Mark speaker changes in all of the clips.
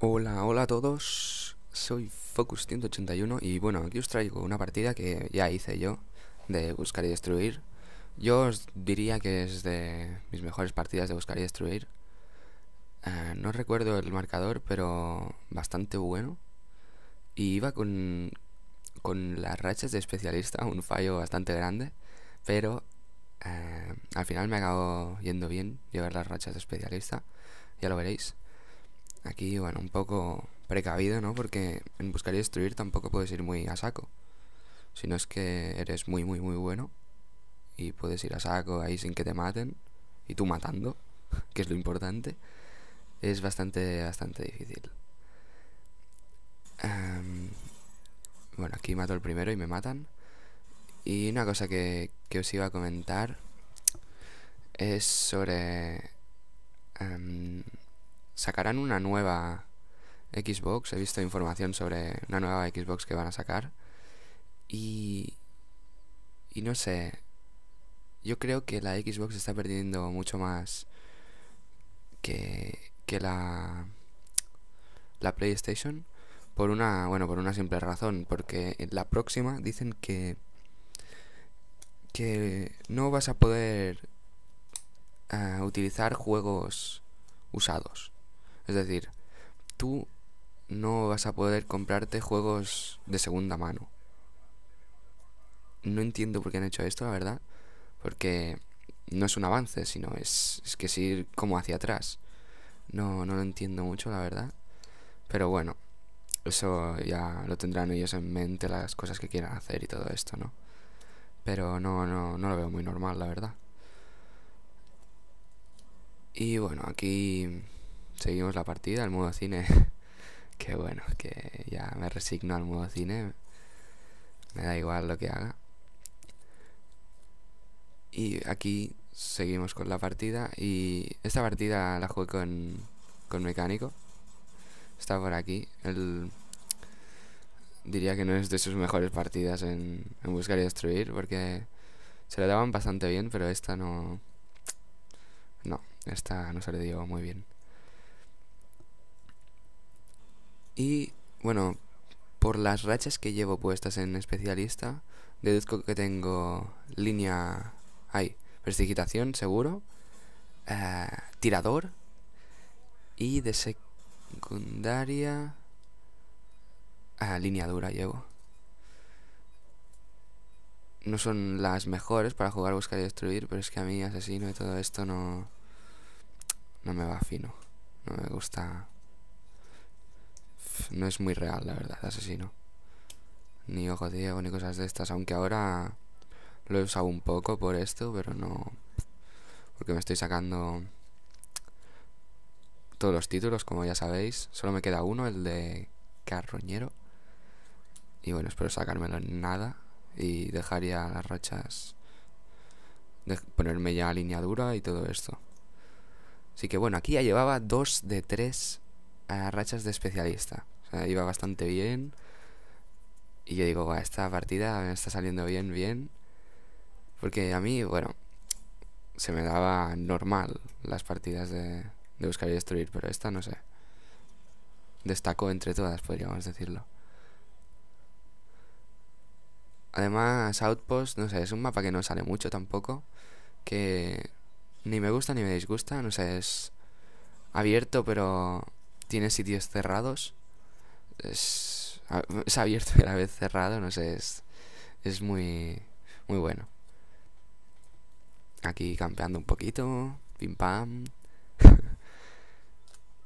Speaker 1: Hola, hola a todos, soy Focus181 y bueno, aquí os traigo una partida que ya hice yo de buscar y destruir. Yo os diría que es de mis mejores partidas de buscar y destruir. Eh, no recuerdo el marcador, pero bastante bueno. Y iba con, las rachas de especialista, un fallo bastante grande, pero eh, al final me acabo yendo bien llevar las rachas de especialista, ya lo veréis. Aquí, bueno, un poco precavido, ¿no? Porque en buscar y destruir tampoco puedes ir muy a saco. Si no es que eres muy, muy, muy bueno y puedes ir a saco ahí sin que te maten y tú matando, que es lo importante, es bastante, bastante difícil. Em, bueno, aquí mato el primero y me matan. Y una cosa que, os iba a comentar es sobre... Em, sacarán una nueva Xbox. He visto información sobre una nueva Xbox que van a sacar. Y. Y no sé. Yo creo que la Xbox está perdiendo mucho más que, la. La PlayStation. Por una. Bueno, por una simple razón. Porque en la próxima dicen que. Que no vas a poder eh, utilizar juegos usados. Es decir, tú no vas a poder comprarte juegos de segunda mano. No entiendo por qué han hecho esto, la verdad. Porque no es un avance, sino es, es que es ir como hacia atrás. No, no lo entiendo mucho, la verdad. Pero bueno, eso ya lo tendrán ellos en mente, las cosas que quieran hacer y todo esto, ¿no? Pero no, no, no lo veo muy normal, la verdad. Y bueno, aquí seguimos la partida, el modo cine. que bueno, que ya me resigno al modo cine. Me da igual lo que haga. Y aquí seguimos con la partida. Y esta partida la jugué con, con mecánico. Está por aquí. El, diría que no es de sus mejores partidas en, buscar y destruir. Porque se le daban bastante bien, pero esta no... No, esta no se le dio muy bien. Y bueno, por las rachas que llevo puestas en especialista, deduzco que tengo línea... Hay, prestigitación, seguro. Eh, tirador. Y de secundaria... Ah, línea dura llevo. No son las mejores para jugar, buscar y destruir, pero es que a mí asesino y todo esto no... No me va fino. No me gusta no es muy real, la verdad, asesino. Ni ojo Diego, ni cosas de estas. Aunque ahora lo he usado un poco por esto, pero no... Porque me estoy sacando todos los títulos, como ya sabéis. Solo me queda uno, el de carroñero. Y bueno, espero sacármelo en nada. Y dejaría las rachas... De ponerme ya alineadura y todo esto. Así que bueno, aquí ya llevaba dos de tres a rachas de especialista. O sea, iba bastante bien. Y yo digo, esta partida me está saliendo bien, bien. Porque a mí, bueno, se me daba normal las partidas de, buscar y destruir, pero esta no sé. Destacó entre todas, podríamos decirlo. Además, Outpost, no sé, es un mapa que no sale mucho tampoco. Que ni me gusta ni me disgusta, no sé, es abierto, pero tiene sitios cerrados. Es, abierto y a la vez cerrado, no sé, es, es muy, muy bueno. Aquí campeando un poquito, pim pam.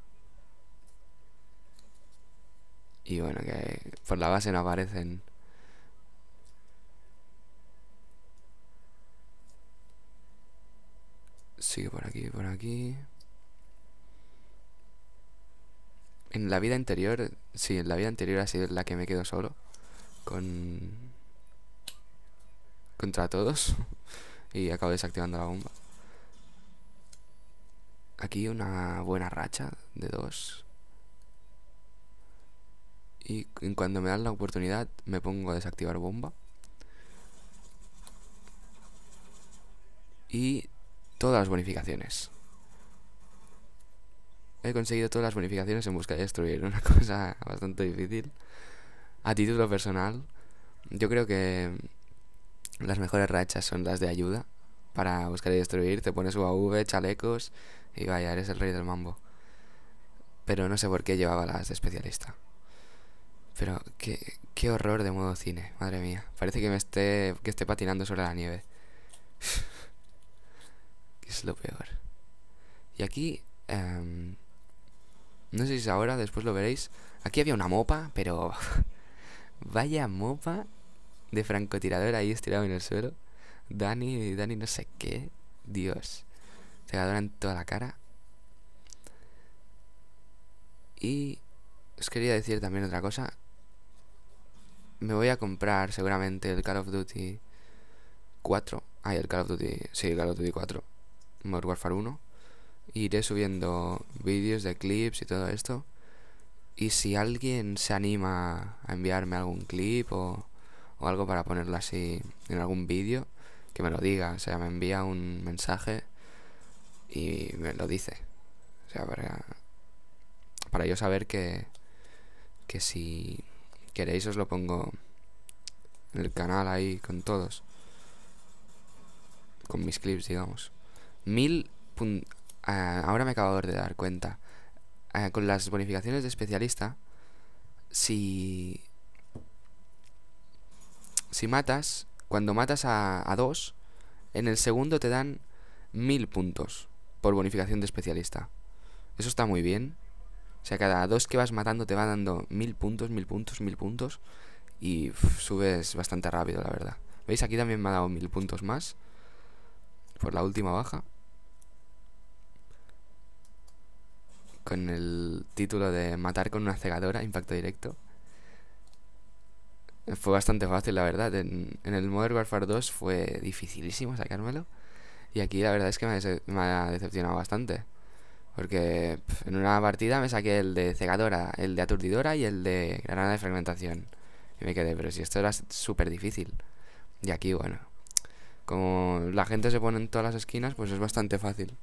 Speaker 1: y bueno, que por la base no aparecen sigue por aquí, por aquí. en la vida anterior, sí, en la vida anterior ha sido la que me quedo solo. Con. Contra todos. y acabo desactivando la bomba. Aquí una buena racha de dos. Y cuando me dan la oportunidad, me pongo a desactivar bomba. Y todas las bonificaciones he conseguido todas las bonificaciones en busca y destruir. Una cosa bastante difícil. A título personal, yo creo que las mejores rachas son las de ayuda. Para buscar y destruir, te pones UAV, chalecos y vaya, eres el rey del mambo. Pero no sé por qué llevaba las de especialista. Pero qué, qué horror de modo cine, madre mía. Parece que me esté, que esté patinando sobre la nieve. es lo peor. Y aquí... Em, no sé si es ahora, después lo veréis. Aquí había una mopa, pero... Vaya mopa de francotirador ahí estirado en el suelo. Dani, Dani no sé qué. Dios. Se Se en toda la cara. Y os quería decir también otra cosa. Me voy a comprar seguramente el Call of Duty 4. Ay, el Call of Duty. Sí, el Call of Duty 4. Modern Warfare 1 iré subiendo vídeos de clips y todo esto. Y si alguien se anima a enviarme algún clip o, o algo para ponerlo así en algún vídeo, que me lo diga. O sea, me envía un mensaje y me lo dice. O sea, para, para yo saber que, que si queréis os lo pongo en el canal ahí con todos. Con mis clips, digamos. Mil Ah, ahora me acabo de dar cuenta. Ah, con las bonificaciones de especialista, si... Si matas, cuando matas a, dos, en el segundo te dan mil puntos por bonificación de especialista. Eso está muy bien. O sea, cada dos que vas matando te va dando mil puntos, mil puntos, mil puntos. Y subes bastante rápido, la verdad. ¿Veis? Aquí también me ha dado mil puntos más. Por la última baja. con el título de Matar con una cegadora, impacto directo. Fue bastante fácil, la verdad. En, el Modern Warfare 2 fue dificilísimo sacármelo. Y aquí la verdad es que me, ha decepcionado bastante. Porque en una partida me saqué el de cegadora, el de aturdidora y el de granada de fragmentación. Y me quedé, pero si esto era súper difícil. Y aquí, bueno, como la gente se pone en todas las esquinas, pues es bastante fácil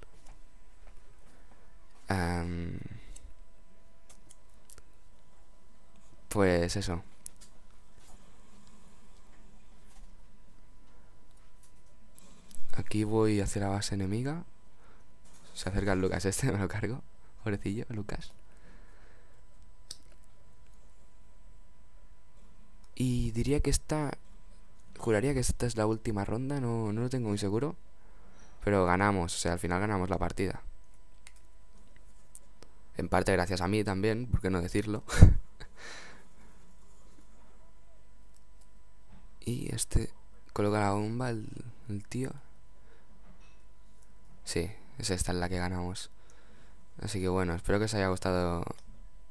Speaker 1: pues eso. Aquí voy hacia la base enemiga. Se acerca Lucas este, me lo cargo. Pobrecillo, Lucas. Y diría que esta... Juraría que esta es la última ronda, no, no lo tengo muy seguro. Pero ganamos, o sea, al final ganamos la partida en parte gracias a mí también, por qué no decirlo. y este coloca la bomba, el, tío. Sí, es esta en la que ganamos. Así que bueno, espero que os haya gustado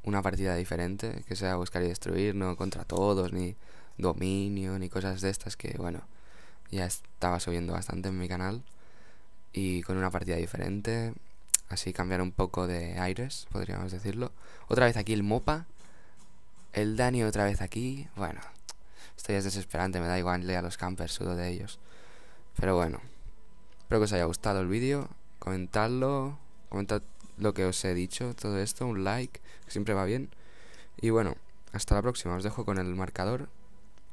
Speaker 1: una partida diferente, que sea buscar y destruir, no contra todos, ni dominio, ni cosas de estas que, bueno, ya estaba subiendo bastante en mi canal. Y con una partida diferente, Así cambiar un poco de aires, podríamos decirlo. Otra vez aquí el Mopa. El Dani otra vez aquí. Bueno, esto ya es desesperante, me da igual a los campers, sudo de ellos. Pero bueno, espero que os haya gustado el vídeo. Comentadlo, comentad lo que os he dicho, todo esto, un like, que siempre va bien. Y bueno, hasta la próxima, os dejo con el marcador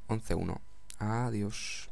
Speaker 1: 11-1. Adiós.